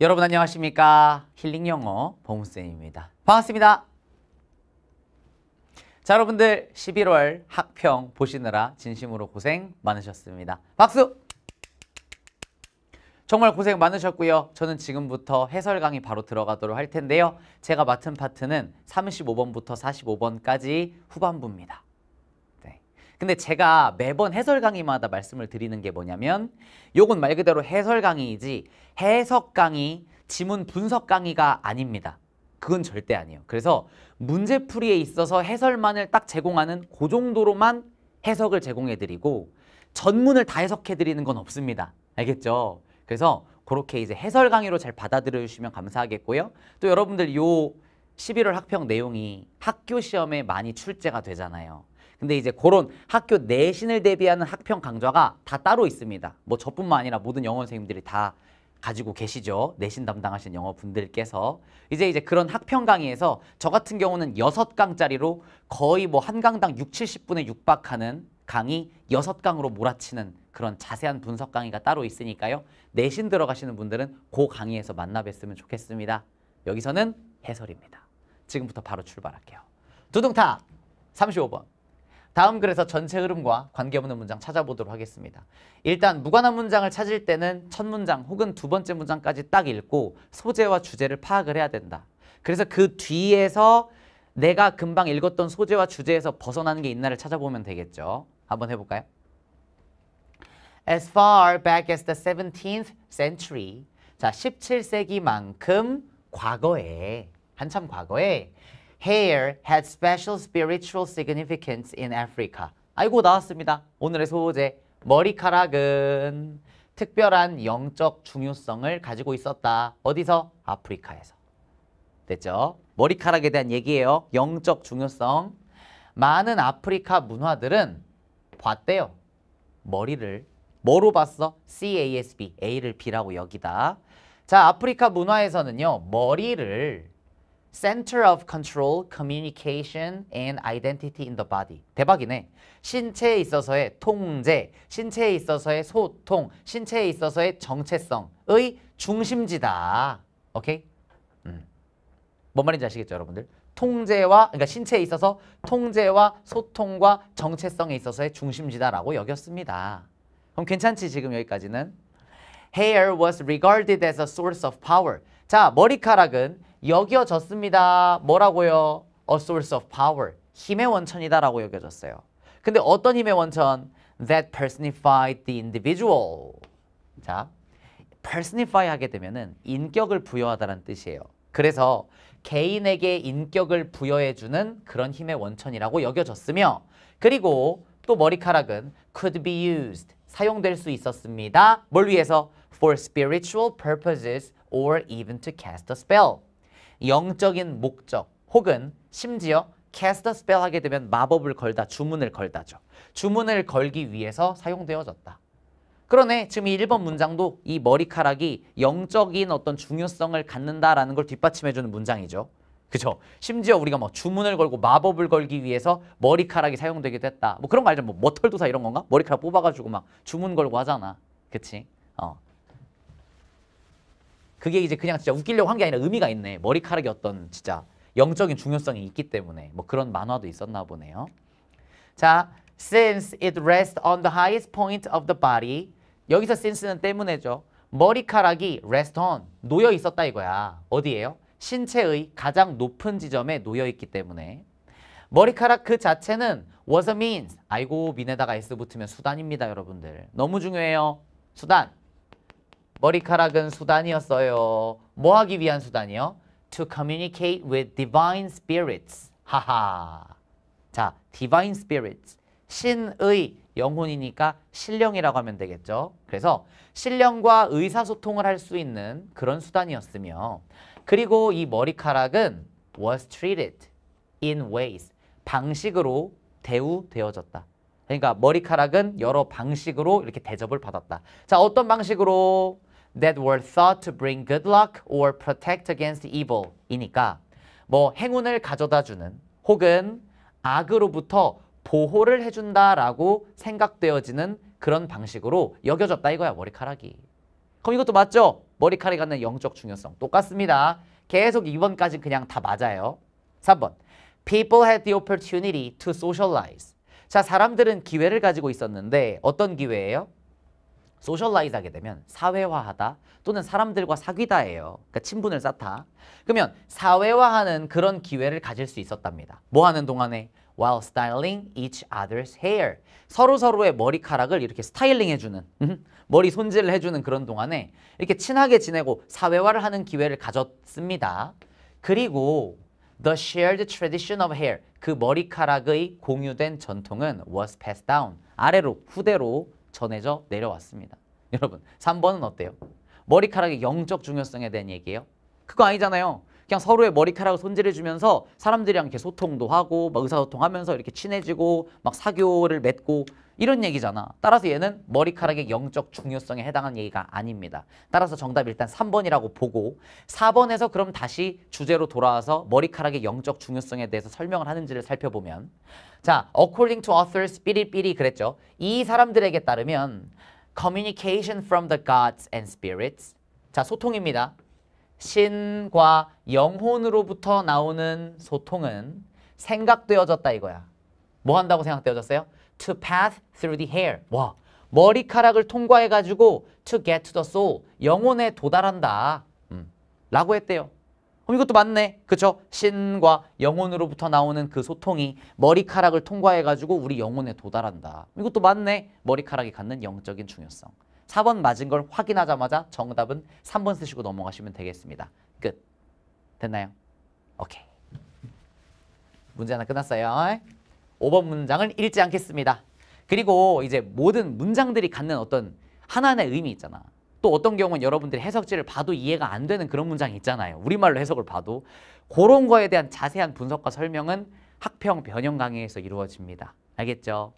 여러분 안녕하십니까? 힐링 영어 보문쌤입니다 반갑습니다. 자, 여러분들 11월 학평 보시느라 진심으로 고생 많으셨습니다. 박수! 정말 고생 많으셨고요. 저는 지금부터 해설 강의 바로 들어가도록 할 텐데요. 제가 맡은 파트는 35번부터 45번까지 후반부입니다. 근데 제가 매번 해설 강의마다 말씀을 드리는 게 뭐냐면 요건 말 그대로 해설 강의이지 해석 강의, 지문 분석 강의가 아닙니다. 그건 절대 아니에요. 그래서 문제풀이에 있어서 해설만을 딱 제공하는 그 정도로만 해석을 제공해드리고 전문을 다 해석해드리는 건 없습니다. 알겠죠? 그래서 그렇게 이제 해설 강의로 잘 받아들여 주시면 감사하겠고요. 또 여러분들 요 11월 학평 내용이 학교 시험에 많이 출제가 되잖아요. 근데 이제 그런 학교 내신을 대비하는 학평 강좌가 다 따로 있습니다. 뭐 저뿐만 아니라 모든 영어 선생님들이 다 가지고 계시죠. 내신 담당하신 영어 분들께서. 이제 이제 그런 학평 강의에서 저 같은 경우는 여섯 강짜리로 거의 뭐 한 강당 6, 칠십 분에 육박하는 강의 여섯 강으로 몰아치는 그런 자세한 분석 강의가 따로 있으니까요. 내신 들어가시는 분들은 그 강의에서 만나 뵀으면 좋겠습니다. 여기서는 해설입니다. 지금부터 바로 출발할게요. 두둥탁 35번. 다음 그래서 전체 흐름과 관계없는 문장 찾아보도록 하겠습니다. 일단 무관한 문장을 찾을 때는 첫 문장 혹은 두 번째 문장까지 딱 읽고 소재와 주제를 파악을 해야 된다. 그래서 그 뒤에서 내가 금방 읽었던 소재와 주제에서 벗어나는 게 있나를 찾아보면 되겠죠. 한번 해볼까요? As far back as the 17th century 자, 17세기만큼 과거에 한참 과거에 hair had special spiritual significance in Africa. 아이고 나왔습니다. 오늘의 소재 머리카락은 특별한 영적 중요성을 가지고 있었다. 어디서? 아프리카에서. 됐죠? 머리카락에 대한 얘기예요. 영적 중요성. 많은 아프리카 문화들은 봤대요. 머리를 뭐로 봤어? CASB, A를 B라고 여기다. 자, 아프리카 문화에서는요. 머리를 Center of Control, Communication and Identity in the Body. 대박이네. 신체에 있어서의 통제, 신체에 있어서의 소통, 신체에 있어서의 정체성의 중심지다. 오케이? 음. 뭔 말인지 아시겠죠, 여러분들? 통제와 그러니까 신체에 있어서 통제와 소통과 정체성에 있어서의 중심지다라고 여겼습니다. 그럼 괜찮지 지금 여기까지는? Hair was regarded as a source of power. 자 머리카락은 여겨졌습니다. 뭐라고요? A source of power. 힘의 원천이다라고 여겨졌어요. 근데 어떤 힘의 원천? That personified the individual. 자, personify 하게 되면은 인격을 부여하다는 뜻이에요. 그래서 개인에게 인격을 부여해주는 그런 힘의 원천이라고 여겨졌으며 그리고 또 머리카락은 could be used, 사용될 수 있었습니다. 뭘 위해서? For spiritual purposes or even to cast a spell. 영적인 목적 혹은 심지어 cast a spell 하게 되면 마법을 걸다, 주문을 걸다죠. 주문을 걸기 위해서 사용되어졌다. 그러네 지금 이 1번 문장도 이 머리카락이 영적인 어떤 중요성을 갖는다라는 걸 뒷받침해주는 문장이죠. 그죠? 심지어 우리가 뭐 주문을 걸고 마법을 걸기 위해서 머리카락이 사용되기도 했다. 뭐 그런 거 알죠? 뭐 머털도사 이런 건가? 머리카락 뽑아가지고 막 주문 걸고 하잖아. 그치? 그게 이제 그냥 진짜 웃기려고 한 게 아니라 의미가 있네. 머리카락이 어떤 진짜 영적인 중요성이 있기 때문에 뭐 그런 만화도 있었나 보네요. 자, since it rests on the highest point of the body 여기서 since는 때문에죠. 머리카락이 rest on 놓여 있었다 이거야. 어디예요? 신체의 가장 높은 지점에 놓여 있기 때문에 머리카락 그 자체는 was a means. 아이고 민에다가 s 붙으면 수단입니다 여러분들. 너무 중요해요. 수단. 머리카락은 수단이었어요. 뭐 하기 위한 수단이요? To communicate with divine spirits. 하하. 자, divine spirits. 신의 영혼이니까 신령이라고 하면 되겠죠. 그래서 신령과 의사소통을 할 수 있는 그런 수단이었으며 그리고 이 머리카락은 was treated in ways. 방식으로 대우되어졌다. 그러니까 머리카락은 여러 방식으로 이렇게 대접을 받았다. 자, 어떤 방식으로? that were thought to bring good luck or protect against evil 이니까 뭐 행운을 가져다 주는 혹은 악으로부터 보호를 해준다라고 생각되어지는 그런 방식으로 여겨졌다 이거야 머리카락이 그럼 이것도 맞죠? 머리카락이 갖는 영적 중요성 똑같습니다 계속 2번까지 그냥 다 맞아요 3번 People had the opportunity to socialize 자 사람들은 기회를 가지고 있었는데 어떤 기회예요? 소셜라이즈하게 되면 사회화하다 또는 사람들과 사귀다예요. 그러니까 친분을 쌓다. 그러면 사회화하는 그런 기회를 가질 수 있었답니다. 뭐 하는 동안에? While styling each other's hair. 서로서로의 머리카락을 이렇게 스타일링 해주는, 음, 머리 손질을 해주는 그런 동안에 이렇게 친하게 지내고 사회화를 하는 기회를 가졌습니다. 그리고 The shared tradition of hair, 그 머리카락의 공유된 전통은 was passed down, 아래로, 후대로 전해져 내려왔습니다. 여러분 3번은 어때요? 머리카락의 영적 중요성에 대한 얘기예요. 그거 아니잖아요. 그냥 서로의 머리카락을 손질해주면서 사람들이랑 이렇게 소통도 하고 막 의사소통하면서 이렇게 친해지고 막 사교를 맺고 이런 얘기잖아. 따라서 얘는 머리카락의 영적 중요성에 해당한 얘기가 아닙니다. 따라서 정답 일단 3번이라고 보고 4번에서 그럼 다시 주제로 돌아와서 머리카락의 영적 중요성에 대해서 설명을 하는지를 살펴보면 자, according to authors 삐리삐리 그랬죠. 이 사람들에게 따르면 communication from the gods and spirits 자, 소통입니다. 신과 영혼으로부터 나오는 소통은 생각되어졌다 이거야. 뭐 한다고 생각되어졌어요? To pass through the hair. 와, 머리카락을 통과해가지고 to get to the soul. 영혼에 도달한다. 음, 라고 했대요. 그럼 이것도 맞네. 그쵸? 신과 영혼으로부터 나오는 그 소통이 머리카락을 통과해가지고 우리 영혼에 도달한다. 이것도 맞네. 머리카락이 갖는 영적인 중요성. 4번 맞은 걸 확인하자마자 정답은 3번 쓰시고 넘어가시면 되겠습니다. 끝. 됐나요? 오케이. 문제 하나 끝났어요. 5번 문장을 읽지 않겠습니다. 그리고 이제 모든 문장들이 갖는 어떤 하나하나의 의미 있잖아. 또 어떤 경우는 여러분들이 해석지를 봐도 이해가 안 되는 그런 문장이 있잖아요. 우리말로 해석을 봐도. 그런 거에 대한 자세한 분석과 설명은 학평 변형 강의에서 이루어집니다. 알겠죠?